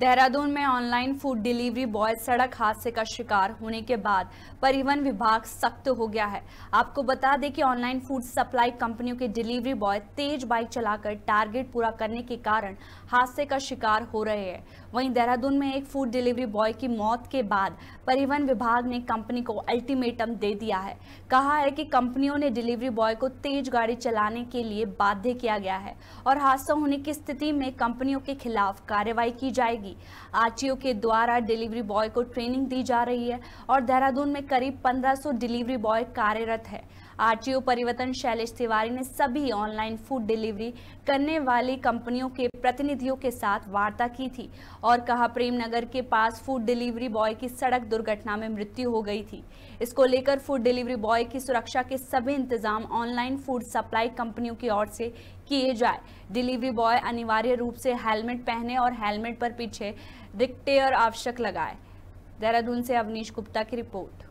देहरादून में online food delivery boy सड़क हादसे का शिकार होने के बाद परिवहन विभाग सख्त हो गया है आपको बता दें कि ऑनलाइन फूड सप्लाई कंपनियों के डिलीवरी बॉय तेज बाइक चलाकर टारगेट पूरा करने के कारण हादसे का शिकार हो रहे हैं वहीं देहरादून में एक फूड डिलीवरी बॉय की मौत के बाद परिवहन विभाग ने कंपनी को अल्टीमेटम दे दिया है कहा है कि कंपनियों ने डिलीवरी बॉय को तेज गाड़ी चलाने के लिए बाध्य किया गया है और हादसा होने की स्थिति में कंपनियों के खिलाफ कार्रवाई की जाएगी जाएगी आरटीओ के द्वारा डिलीवरी बॉय को ट्रेनिंग दी जा रही है और देहरादून में करीब 1500 डिलीवरी बॉय कार्यरत है आरटीओ परिवर्तन शैलेश तिवारी ने सभी ऑनलाइन फूड डिलीवरी करने वाली कंपनियों के प्रतिनिधियों के साथ वार्ता की थी और कहा प्रेमनगर के पास फूड डिलीवरी बॉय की सड़क दुर्घटना में मृत्यु हो गई थी इसको लेकर फूड डिलीवरी बॉय की सुरक्षा के सभी इंतजाम ऑनलाइन फूड सप्लाई कंपनियों की ओर से किए जाए डिलीवरी बॉय अनिवार्य रूप से हेलमेट पहने और हेलमेट पर पीछे रिक्टेयर आवश्यक लगाए देहरादून से अवनीश गुप्ता की रिपोर्ट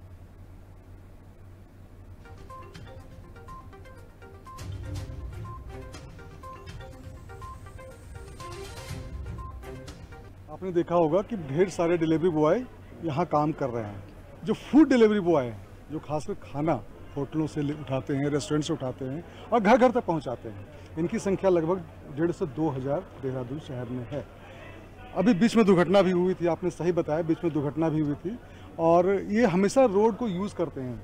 आपने देखा होगा कि ढेर सारे डिलीवरी बॉय यहाँ काम कर रहे हैं जो फूड डिलीवरी बॉय जो खासकर खाना होटलों से उठाते हैं रेस्टोरेंट से उठाते हैं और घर घर तक पहुँचाते हैं इनकी संख्या लगभग डेढ़ से दो हज़ार देहरादून शहर में है अभी बीच में दुर्घटना भी हुई थी आपने सही बताया बीच में दुर्घटना भी हुई थी और ये हमेशा रोड को यूज़ करते हैं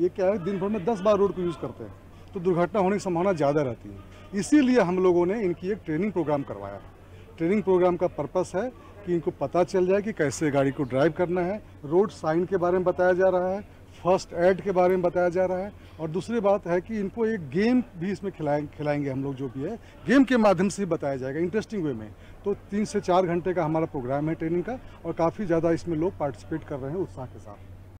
ये क्या है दिन भर में दस बार रोड को यूज़ करते हैं तो दुर्घटना होने की संभावना ज़्यादा रहती है इसीलिए हम लोगों ने इनकी एक ट्रेनिंग प्रोग्राम करवाया ट्रेनिंग प्रोग्राम का पर्पस है कि इनको पता चल जाए कि कैसे गाड़ी को ड्राइव करना है रोड साइन के बारे में बताया जा रहा है फर्स्ट एड के बारे में बताया जा रहा है और दूसरी बात है कि इनको एक गेम भी इसमें खिलाए खिलाएंगे हम लोग जो भी है गेम के माध्यम से ही बताया जाएगा इंटरेस्टिंग वे में तो तीन से चार घंटे का हमारा प्रोग्राम है ट्रेनिंग का और काफ़ी ज़्यादा इसमें लोग पार्टिसिपेट कर रहे हैं उत्साह के साथ